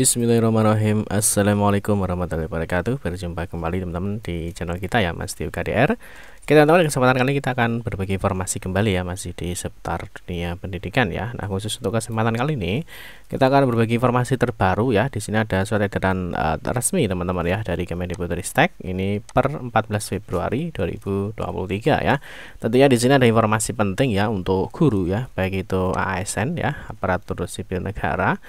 Bismillahirrahmanirrahim Assalamualaikum warahmatullahi wabarakatuh Berjumpa kembali teman-teman di channel kita ya Mas Tio KDR Kita teman-teman kesempatan kali kita akan berbagi informasi kembali ya Masih di seputar dunia pendidikan ya Nah khusus untuk kesempatan kali ini Kita akan berbagi informasi terbaru ya Di sini ada surat edaran uh, resmi teman-teman ya Dari Kemendikbudristek Ini per 14 Februari 2023 ya Tentunya di sini ada informasi penting ya Untuk guru ya Baik itu ASN ya Aparatur Sipil Negara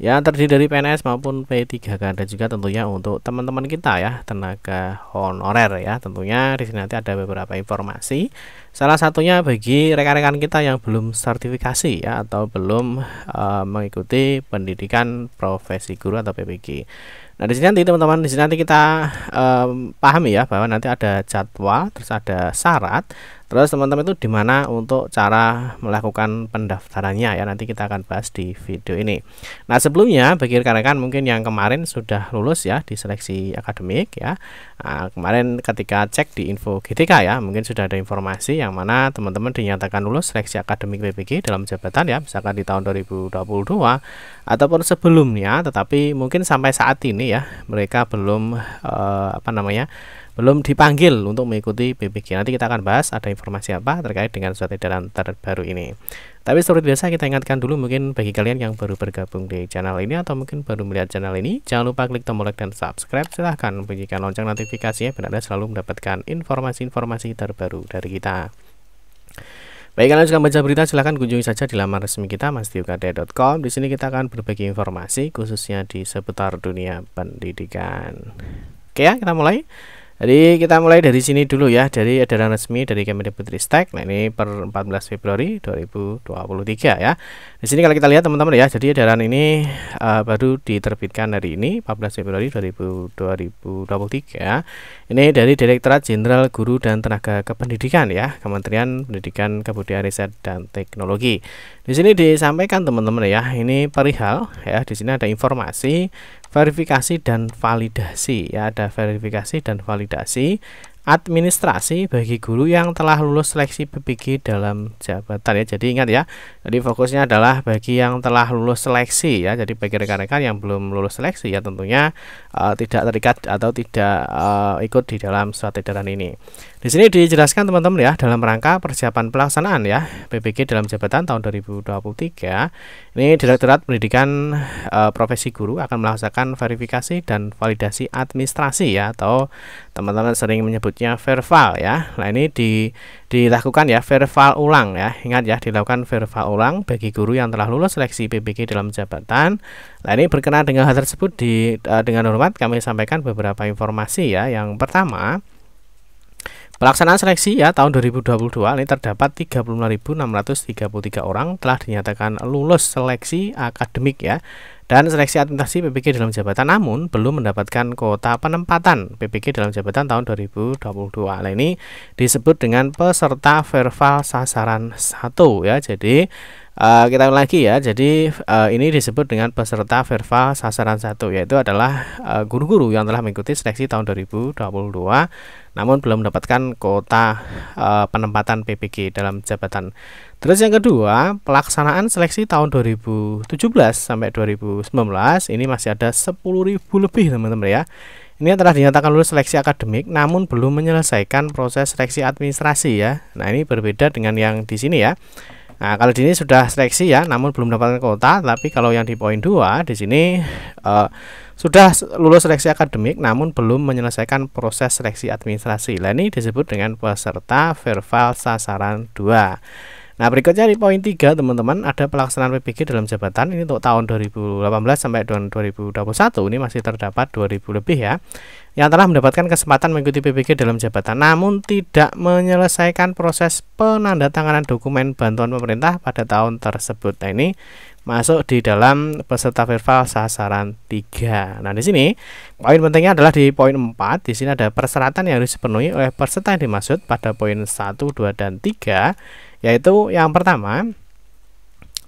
Ya terdiri dari PNS maupun P3K kan. dan juga tentunya untuk teman-teman kita ya tenaga honorer ya tentunya di sini nanti ada beberapa informasi salah satunya bagi rekan-rekan kita yang belum sertifikasi ya atau belum uh, mengikuti pendidikan profesi guru atau PPG Nah di sini nanti teman-teman di sini nanti kita um, pahami ya bahwa nanti ada jadwal terus ada syarat Terus teman-teman itu di mana untuk cara melakukan pendaftarannya ya nanti kita akan bahas di video ini. Nah sebelumnya bagi rekan-rekan mungkin yang kemarin sudah lulus ya di seleksi akademik ya nah, kemarin ketika cek di info GTK ya mungkin sudah ada informasi yang mana teman-teman dinyatakan lulus seleksi akademik PPG dalam jabatan ya misalkan di tahun 2022 ataupun sebelumnya tetapi mungkin sampai saat ini ya mereka belum eh, apa namanya belum dipanggil untuk mengikuti BPG. Nanti kita akan bahas ada informasi apa terkait dengan surat edaran terbaru ini. Tapi seperti biasa kita ingatkan dulu mungkin bagi kalian yang baru bergabung di channel ini atau mungkin baru melihat channel ini, jangan lupa klik tombol like dan subscribe. Silahkan bunyikan lonceng notifikasinya biar Anda selalu mendapatkan informasi-informasi terbaru dari kita. Baik, kalian sudah baca berita, silahkan kunjungi saja di laman resmi kita, masdiukade.com. Di sini kita akan berbagi informasi khususnya di seputar dunia pendidikan. Oke ya, kita mulai. Jadi kita mulai dari sini dulu ya, dari edaran resmi dari Kemendikbudristek. Nah, ini per 14 Februari 2023 ya. Di sini kalau kita lihat teman-teman ya, jadi edaran ini uh, baru diterbitkan hari ini 14 Februari 2023 ya. Ini dari Direktorat Jenderal Guru dan Tenaga Kependidikan ya, Kementerian Pendidikan Kebudayaan Riset dan Teknologi. Di sini disampaikan teman-teman ya, ini perihal ya, di sini ada informasi verifikasi dan validasi ya ada verifikasi dan validasi administrasi bagi guru yang telah lulus seleksi PPG dalam jabatan ya. Jadi ingat ya, jadi fokusnya adalah bagi yang telah lulus seleksi ya. Jadi bagi rekan-rekan yang belum lulus seleksi ya tentunya uh, tidak terikat atau tidak uh, ikut di dalam surat edaran ini. Di sini dijelaskan teman-teman ya dalam rangka persiapan pelaksanaan ya PPG dalam jabatan tahun 2023. Ini Direktorat Pendidikan uh, Profesi Guru akan melaksanakan verifikasi dan validasi administrasi ya atau teman-teman sering menyebutnya verval ya nah ini di, dilakukan ya verval ulang ya ingat ya dilakukan verval ulang bagi guru yang telah lulus seleksi PBG dalam jabatan nah ini berkenaan dengan hal tersebut di uh, dengan hormat kami sampaikan beberapa informasi ya yang pertama Pelaksanaan seleksi ya tahun 2022 ini terdapat 35.633 orang telah dinyatakan lulus seleksi akademik ya dan seleksi administrasi PPG dalam jabatan namun belum mendapatkan kuota penempatan PPG dalam jabatan tahun 2022. Nah, ini disebut dengan peserta verval sasaran 1 ya. Jadi uh, kita lagi ya. Jadi uh, ini disebut dengan peserta verval sasaran satu yaitu adalah eh, guru-guru uh, guru -guru yang telah mengikuti seleksi tahun 2022 namun belum mendapatkan kuota e, penempatan PPG dalam jabatan. Terus yang kedua, pelaksanaan seleksi tahun 2017 sampai 2019 ini masih ada 10.000 lebih teman-teman ya. Ini telah dinyatakan lulus seleksi akademik namun belum menyelesaikan proses seleksi administrasi ya. Nah, ini berbeda dengan yang di sini ya. Nah, kalau di sini sudah seleksi ya, namun belum mendapatkan kuota, tapi kalau yang di poin 2 di sini uh, sudah lulus seleksi akademik namun belum menyelesaikan proses seleksi administrasi. Nah, ini disebut dengan peserta verbal sasaran 2. Nah, berikutnya di poin 3, teman-teman, ada pelaksanaan PBG dalam jabatan. Ini untuk tahun 2018 sampai 2021 ini masih terdapat 2000 lebih ya yang telah mendapatkan kesempatan mengikuti PBG dalam jabatan namun tidak menyelesaikan proses penandatanganan dokumen bantuan pemerintah pada tahun tersebut. Nah, ini masuk di dalam peserta verbal sasaran 3. Nah, di sini poin pentingnya adalah di poin 4. Di sini ada persyaratan yang harus dipenuhi oleh peserta yang dimaksud pada poin 1, 2 dan 3 yaitu yang pertama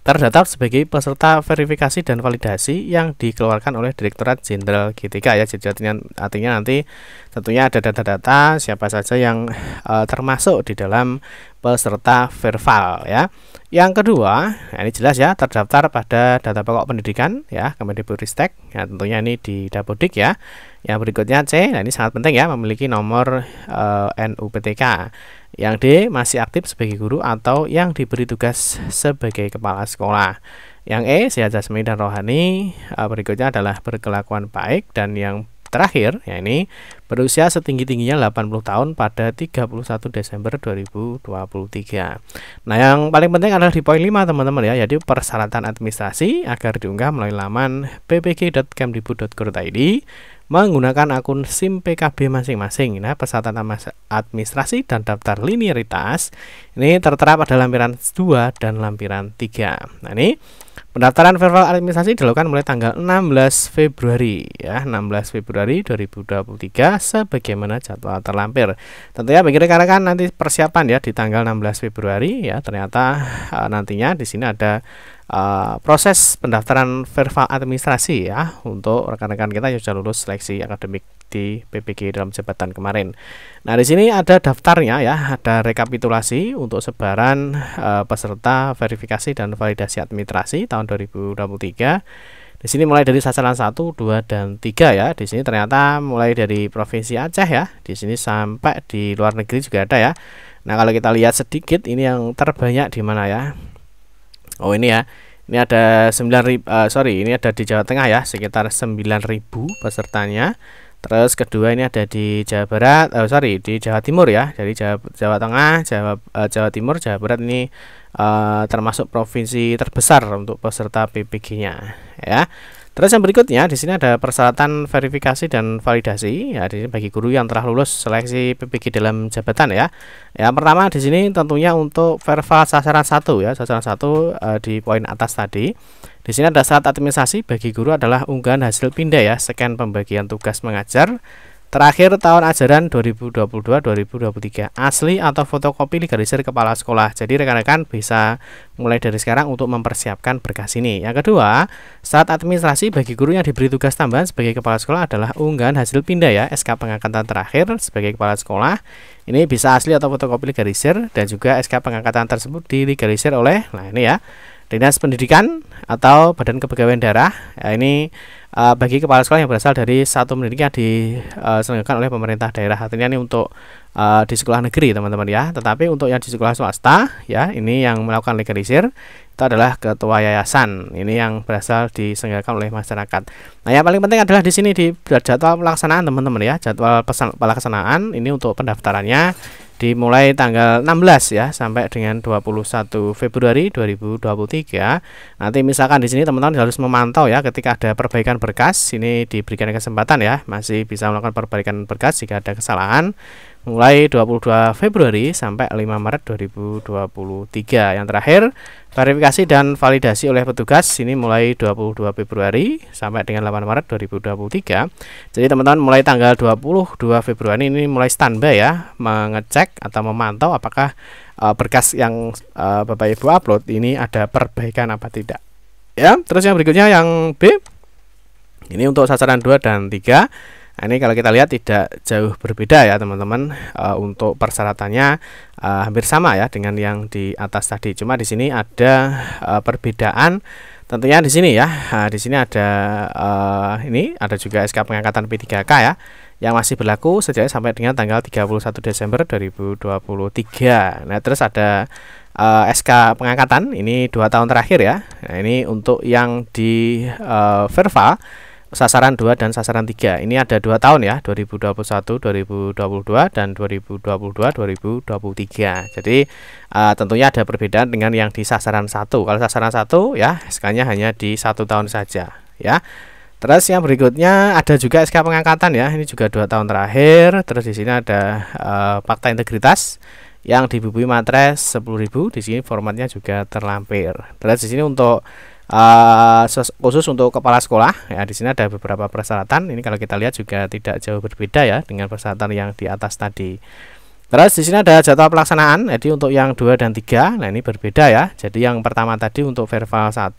terdaftar sebagai peserta verifikasi dan validasi yang dikeluarkan oleh Direktorat Jenderal GTK ya. Jadi artinya, artinya nanti tentunya ada data-data siapa saja yang e, termasuk di dalam peserta verval ya. Yang kedua, ya ini jelas ya terdaftar pada data pokok pendidikan ya Kemendikbudristek. Ya tentunya ini di Dapodik ya. Yang berikutnya C, nah ini sangat penting ya memiliki nomor e, eh, NUPTK. Yang D masih aktif sebagai guru atau yang diberi tugas sebagai kepala sekolah. Yang E sehat jasmani dan rohani. E, berikutnya adalah berkelakuan baik dan yang terakhir ya ini berusia setinggi-tingginya 80 tahun pada 31 Desember 2023. Nah, yang paling penting adalah di poin 5 teman-teman ya, jadi persyaratan administrasi agar diunggah melalui laman ppg.kemdikbud.go.id menggunakan akun SIM PKB masing-masing. Nah, persyaratan administrasi dan daftar linearitas ini tertera pada lampiran 2 dan lampiran 3. Nah, ini Pendaftaran verbal administrasi dilakukan mulai tanggal 16 Februari ya, 16 Februari 2023 sebagaimana jadwal terlampir. Tentunya bagi rekan-rekan nanti persiapan ya di tanggal 16 Februari ya, ternyata uh, nantinya di sini ada uh, proses pendaftaran verva administrasi ya untuk rekan-rekan kita yang sudah lulus seleksi akademik di PPG dalam jabatan kemarin. Nah, di sini ada daftarnya ya, ada rekapitulasi untuk sebaran uh, peserta verifikasi dan validasi administrasi tahun 2023 di sini mulai dari sasaran 1, 2 dan 3 ya. Di sini ternyata mulai dari provinsi Aceh ya. Di sini sampai di luar negeri juga ada ya. Nah, kalau kita lihat sedikit ini yang terbanyak di mana ya? oh ini ya ini ada 9000 uh, eh, sorry ini ada di Jawa Tengah ya sekitar ribu pesertanya terus kedua ini ada di Jawa Barat uh, sorry di Jawa Timur ya jadi Jawa, Jawa Tengah Jawa uh, Jawa Timur Jawa Barat ini uh, termasuk provinsi terbesar untuk peserta PPG nya ya Terus yang berikutnya di sini ada persyaratan verifikasi dan validasi. Ya, di sini bagi guru yang telah lulus seleksi PPG dalam jabatan ya. Ya, pertama di sini tentunya untuk verval sasaran satu ya, sasaran satu eh, di poin atas tadi. Di sini ada syarat administrasi bagi guru adalah unggahan hasil pindah ya, scan pembagian tugas mengajar, Terakhir tahun ajaran 2022-2023 asli atau fotokopi legalisir kepala sekolah. Jadi rekan-rekan bisa mulai dari sekarang untuk mempersiapkan berkas ini. Yang kedua, saat administrasi bagi guru yang diberi tugas tambahan sebagai kepala sekolah adalah unggahan hasil pindah ya SK pengangkatan terakhir sebagai kepala sekolah. Ini bisa asli atau fotokopi legalisir dan juga SK pengangkatan tersebut dilegalisir oleh nah ini ya Dinas Pendidikan atau Badan Kepegawaian Daerah. Ya, ini Eh, bagi kepala sekolah yang berasal dari satu pendidikan diselenggarakan oleh pemerintah daerah. Artinya ini untuk uh, di sekolah negeri, teman-teman ya. Tetapi untuk yang di sekolah swasta ya, ini yang melakukan legalisir itu adalah ketua yayasan. Ini yang berasal diselenggarakan oleh masyarakat. Nah, yang paling penting adalah di sini di jadwal pelaksanaan, teman-teman ya. Jadwal pelaksanaan ini untuk pendaftarannya dimulai tanggal 16 ya sampai dengan 21 Februari 2023. Nanti misalkan di sini teman-teman harus memantau ya ketika ada perbaikan berkas, ini diberikan kesempatan ya, masih bisa melakukan perbaikan berkas jika ada kesalahan mulai 22 Februari sampai 5 Maret 2023. Yang terakhir, verifikasi dan validasi oleh petugas ini mulai 22 Februari sampai dengan 8 Maret 2023. Jadi teman-teman mulai tanggal 22 Februari ini mulai standby ya mengecek atau memantau apakah uh, berkas yang uh, Bapak Ibu upload ini ada perbaikan apa tidak. Ya, terus yang berikutnya yang B. Ini untuk sasaran 2 dan 3 Nah, ini kalau kita lihat tidak jauh berbeda ya teman-teman uh, untuk persyaratannya uh, hampir sama ya dengan yang di atas tadi. Cuma di sini ada uh, perbedaan tentunya di sini ya. Nah, di sini ada uh, ini ada juga SK pengangkatan P3K ya yang masih berlaku sejak sampai dengan tanggal 31 Desember 2023. Nah, terus ada uh, SK pengangkatan ini dua tahun terakhir ya. Nah, ini untuk yang di uh, Verva sasaran 2 dan sasaran 3. Ini ada dua tahun ya, 2021, 2022 dan 2022, 2023. Jadi uh, tentunya ada perbedaan dengan yang di sasaran satu. Kalau sasaran satu ya sk hanya di satu tahun saja ya. Terus yang berikutnya ada juga SK pengangkatan ya. Ini juga dua tahun terakhir. Terus di sini ada uh, fakta integritas yang dibubuhi matres 10.000 di sini formatnya juga terlampir. Terus di sini untuk uh, khusus untuk kepala sekolah ya di sini ada beberapa persyaratan ini kalau kita lihat juga tidak jauh berbeda ya dengan persyaratan yang di atas tadi terus di sini ada jadwal pelaksanaan jadi untuk yang dua dan tiga nah ini berbeda ya jadi yang pertama tadi untuk verbal 1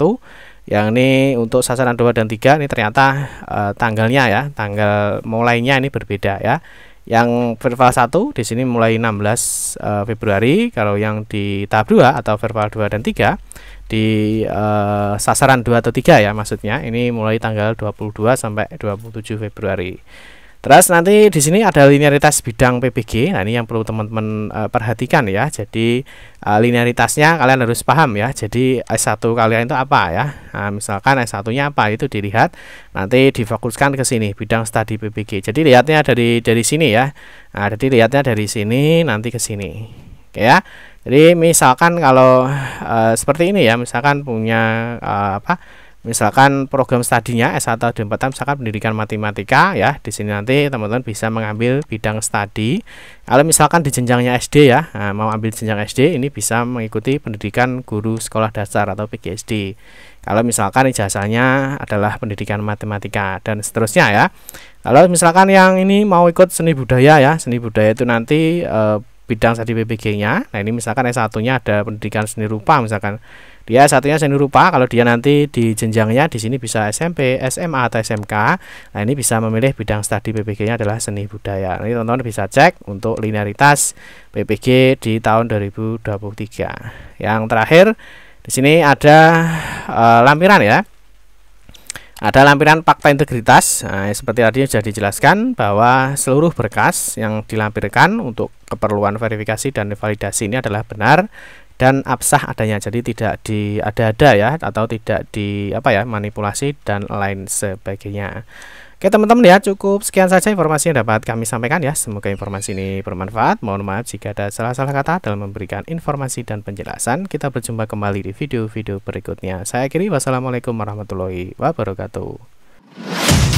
yang ini untuk sasaran 2 dan 3 ini ternyata uh, tanggalnya ya tanggal mulainya ini berbeda ya yang verbal 1 di sini mulai 16 uh, eh, Februari kalau yang di tahap 2 atau verbal 2 dan 3 di uh, sasaran 2 atau 3 ya maksudnya. Ini mulai tanggal 22 sampai 27 Februari. Terus nanti di sini ada linearitas bidang PPG. Nah, ini yang perlu teman-teman uh, perhatikan ya. Jadi uh, linearitasnya kalian harus paham ya. Jadi S1 kalian itu apa ya? Nah, misalkan S1-nya apa itu dilihat nanti difokuskan ke sini bidang studi PPG. Jadi lihatnya dari dari sini ya. Nah, jadi lihatnya dari sini nanti ke sini ya jadi misalkan kalau uh, seperti ini ya misalkan punya uh, apa misalkan program studinya S1 atau D4 misalkan pendidikan matematika ya di sini nanti teman-teman bisa mengambil bidang studi kalau misalkan di jenjangnya SD ya nah, mau ambil jenjang SD ini bisa mengikuti pendidikan guru sekolah dasar atau PGSD kalau misalkan ijazahnya adalah pendidikan matematika dan seterusnya ya kalau misalkan yang ini mau ikut seni budaya ya seni budaya itu nanti e, bidang studi PPG-nya. Nah, ini misalkan yang satunya ada pendidikan seni rupa misalkan. Dia satunya seni rupa, kalau dia nanti di jenjangnya di sini bisa SMP, SMA atau SMK. Nah, ini bisa memilih bidang studi PPG-nya adalah seni budaya. Nah, ini teman-teman bisa cek untuk linearitas PPG di tahun 2023. Yang terakhir di sini ada uh, lampiran ya. Ada lampiran fakta integritas. Nah, seperti tadi sudah dijelaskan bahwa seluruh berkas yang dilampirkan untuk keperluan verifikasi dan validasi ini adalah benar dan absah adanya. Jadi tidak ada ada ya atau tidak di apa ya manipulasi dan lain sebagainya. Oke teman-teman ya cukup sekian saja informasi yang dapat kami sampaikan ya. Semoga informasi ini bermanfaat. Mohon maaf jika ada salah-salah kata dalam memberikan informasi dan penjelasan. Kita berjumpa kembali di video-video berikutnya. Saya akhiri wassalamualaikum warahmatullahi wabarakatuh.